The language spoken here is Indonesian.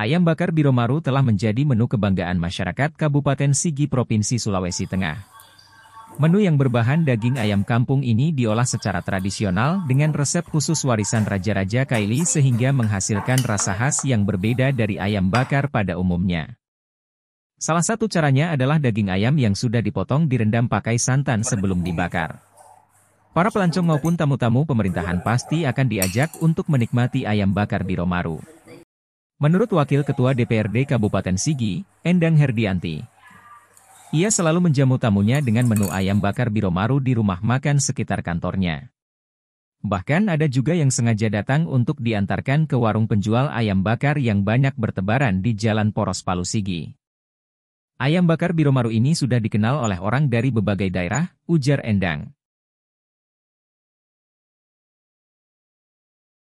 Ayam bakar Biromaru telah menjadi menu kebanggaan masyarakat Kabupaten Sigi Provinsi Sulawesi Tengah. Menu yang berbahan daging ayam kampung ini diolah secara tradisional dengan resep khusus warisan Raja-Raja Kaili sehingga menghasilkan rasa khas yang berbeda dari ayam bakar pada umumnya. Salah satu caranya adalah daging ayam yang sudah dipotong direndam pakai santan sebelum dibakar. Para pelancong maupun tamu-tamu pemerintahan pasti akan diajak untuk menikmati ayam bakar Biromaru. Menurut Wakil Ketua DPRD Kabupaten Sigi, Endang Herdianti, ia selalu menjamu tamunya dengan menu ayam bakar biromaru di rumah makan sekitar kantornya. Bahkan ada juga yang sengaja datang untuk diantarkan ke warung penjual ayam bakar yang banyak bertebaran di Jalan Poros Palu Sigi. Ayam bakar biromaru ini sudah dikenal oleh orang dari berbagai daerah, ujar Endang.